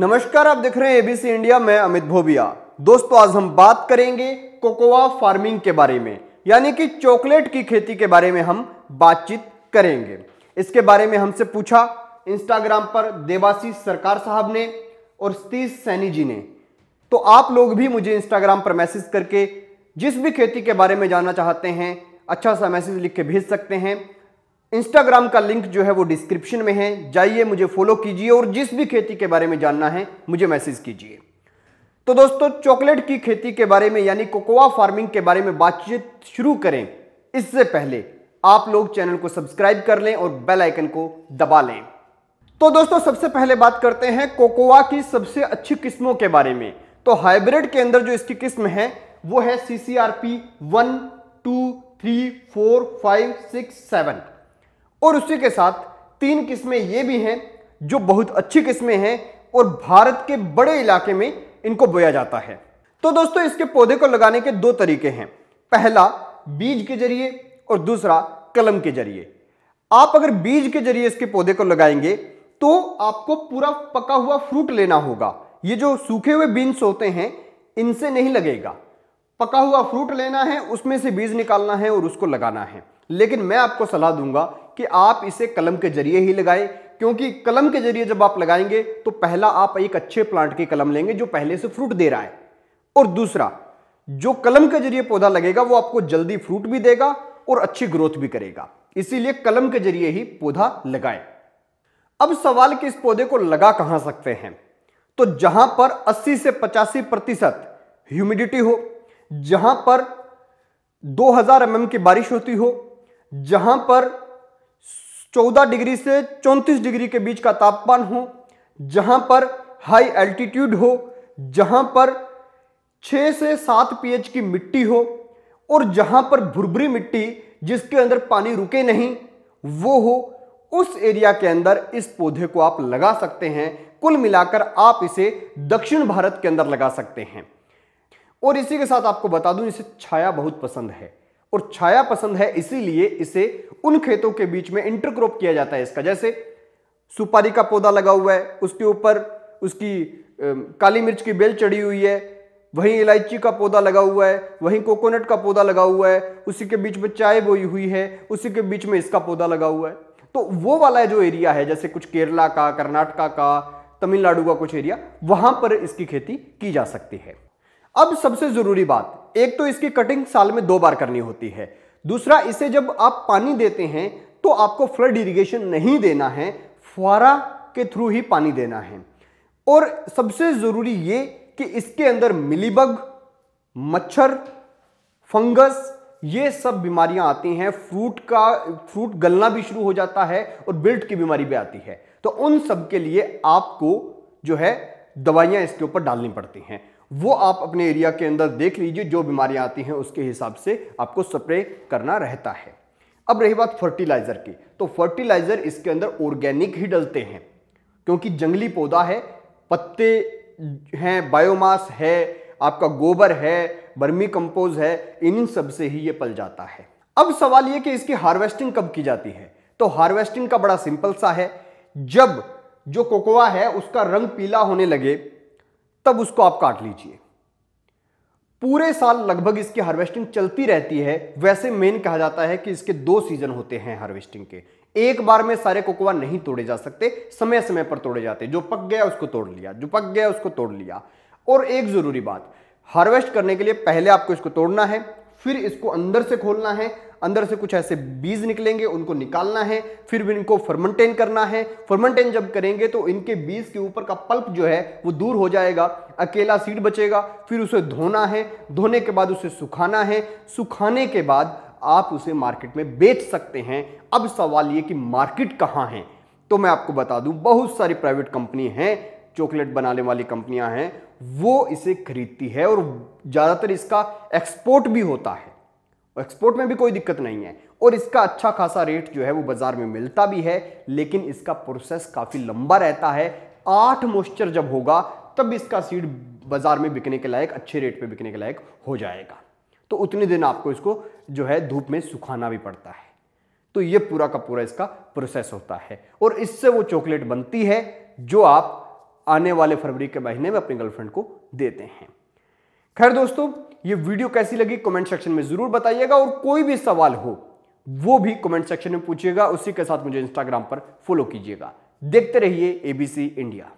नमस्कार आप देख रहे हैं एबीसी इंडिया मैं अमित भोबिया दोस्तों आज हम बात करेंगे कोकोआ फार्मिंग के बारे में यानी कि चॉकलेट की खेती के बारे में हम बातचीत करेंगे इसके बारे में हमसे पूछा इंस्टाग्राम पर देवासी सरकार साहब ने और सतीश सैनी जी ने तो आप लोग भी मुझे इंस्टाग्राम पर मैसेज करके जिस भी खेती के बारे में जानना चाहते हैं अच्छा सा मैसेज लिख के भेज सकते हैं इंस्टाग्राम का लिंक जो है वो डिस्क्रिप्शन में है जाइए मुझे फॉलो कीजिए और जिस भी खेती के बारे में जानना है मुझे मैसेज कीजिए तो दोस्तों चॉकलेट की खेती के बारे में यानी कोकोआ फार्मिंग के बारे में बातचीत शुरू करें इससे पहले आप लोग चैनल को सब्सक्राइब कर लें और बेल आइकन को दबा लें तो दोस्तों सबसे पहले बात करते हैं कोकोआ की सबसे अच्छी किस्मों के बारे में तो हाइब्रिड के अंदर जो इसकी किस्म है वो है C C R P one two three four five six seven और उसी के साथ तीन किस्में ये भी हैं जो बहुत अच्छी किस्में हैं और भारत के बड़े इलाके में इनको बोया जाता है तो दोस्तों इसके पौधे को लगाने के दो तरीके हैं पहला बीज के जरिए और दूसरा कलम के जरिए आप अगर बीज के जरिए इसके पौधे को लगाएंगे तो आपको पूरा पका हुआ फ्रूट लेना होगा ये जो सूखे हुए बीन्स होते हैं इनसे नहीं लगेगा पका हुआ फ्रूट लेना है उसमें से बीज निकालना है और उसको लगाना है लेकिन मैं आपको सलाह दूंगा कि आप इसे कलम के जरिए ही लगाएं क्योंकि कलम के जरिए जब आप लगाएंगे तो पहला आप एक अच्छे प्लांट की कलम लेंगे जो पहले से फ्रूट दे रहा है और दूसरा जो कलम के जरिए पौधा लगेगा वो आपको जल्दी फ्रूट भी देगा और अच्छी ग्रोथ भी करेगा इसीलिए कलम के जरिए ही पौधा लगाए अब सवाल कि इस पौधे को लगा कहां सकते हैं तो जहां पर 80 से पचासी प्रतिशत ह्यूमिडिटी हो जहां पर 2000 एमएम की बारिश होती हो जहां पर 14 डिग्री से 34 डिग्री के बीच का तापमान हो जहां पर हाई एल्टीट्यूड हो जहां पर 6 से 7 पीएच की मिट्टी हो और जहां पर भुरभुरी मिट्टी जिसके अंदर पानी रुके नहीं वो हो उस एरिया के अंदर इस पौधे को आप लगा सकते हैं कुल मिलाकर आप इसे दक्षिण भारत के अंदर लगा सकते हैं और इसी के साथ आपको बता दूं इसे छाया बहुत पसंद है और छाया पसंद है इसीलिए इसे उन खेतों के बीच में इंटरक्रॉप किया जाता है इसका जैसे सुपारी का पौधा लगा हुआ है उसके ऊपर उसकी काली मिर्च की बेल चढ़ी हुई है वहीं इलायची का पौधा लगा हुआ है वहीं कोकोनट का पौधा लगा हुआ है उसी के बीच में चाय बोई हुई है उसी के बीच में इसका पौधा लगा हुआ है तो वो वाला जो एरिया है जैसे कुछ केरला का कर्नाटका का तमिलनाडु का कुछ एरिया वहां पर इसकी खेती की जा सकती है अब सबसे जरूरी बात एक तो इसकी कटिंग साल में दो बार करनी होती है दूसरा इसे जब आप पानी देते हैं तो आपको फ्लड इरिगेशन नहीं देना है फुहारा के थ्रू ही पानी देना है और सबसे ज़रूरी ये कि इसके अंदर मिलीबग मच्छर फंगस ये सब बीमारियां आती हैं फ्रूट का फ्रूट गलना भी शुरू हो जाता है और बिल्ट की बीमारी भी आती है तो उन सब के लिए आपको जो है दवाइयां इसके ऊपर डालनी पड़ती हैं वो आप अपने एरिया के अंदर देख लीजिए जो बीमारियां आती हैं उसके हिसाब से आपको स्प्रे करना रहता है अब रही बात फर्टिलाइज़र की तो फर्टिलाइज़र इसके अंदर ऑर्गेनिक ही डलते हैं क्योंकि जंगली पौधा है पत्ते हैं बायोमास है आपका गोबर है बर्मी कंपोज है इन सब से ही ये पल जाता है अब सवाल ये कि इसकी हार्वेस्टिंग कब की जाती है तो हार्वेस्टिंग का बड़ा सिंपल सा है जब जो कोकोआ है उसका रंग पीला होने लगे तब उसको आप काट लीजिए पूरे साल लगभग इसकी हार्वेस्टिंग चलती रहती है वैसे मेन कहा जाता है कि इसके दो सीजन होते हैं हार्वेस्टिंग के एक बार में सारे कोकोवा नहीं तोड़े जा सकते समय समय पर तोड़े जाते जो पक गया उसको तोड़ लिया जो पक गया उसको तोड़ लिया और एक जरूरी बात हार्वेस्ट करने के लिए पहले आपको इसको तोड़ना है फिर इसको अंदर से खोलना है अंदर से कुछ ऐसे बीज निकलेंगे उनको निकालना है फिर इनको फर्मेंटेन करना है फर्मेंटेन जब करेंगे तो इनके बीज के ऊपर का पल्प जो है वो दूर हो जाएगा अकेला सीड बचेगा फिर उसे धोना है धोने के बाद उसे सुखाना है सुखाने के बाद आप उसे मार्केट में बेच सकते हैं अब सवाल ये कि मार्केट कहाँ है तो मैं आपको बता दूं बहुत सारी प्राइवेट कंपनी हैं चॉकलेट बनाने वाली कंपनियां हैं वो इसे खरीदती है और ज़्यादातर इसका एक्सपोर्ट भी होता है एक्सपोर्ट में भी कोई दिक्कत नहीं है और इसका अच्छा खासा रेट जो है वो बाज़ार में मिलता भी है लेकिन इसका प्रोसेस काफ़ी लंबा रहता है आठ मॉइस्चर जब होगा तब इसका सीड बाज़ार में बिकने के लायक अच्छे रेट पे बिकने के लायक हो जाएगा तो उतने दिन आपको इसको जो है धूप में सुखाना भी पड़ता है तो ये पूरा का पूरा इसका प्रोसेस होता है और इससे वो चॉकलेट बनती है जो आप आने वाले फरवरी के महीने में अपनी गर्लफ्रेंड को देते हैं खैर दोस्तों ये वीडियो कैसी लगी कमेंट सेक्शन में जरूर बताइएगा और कोई भी सवाल हो वो भी कमेंट सेक्शन में पूछिएगा उसी के साथ मुझे इंस्टाग्राम पर फॉलो कीजिएगा देखते रहिए एबीसी इंडिया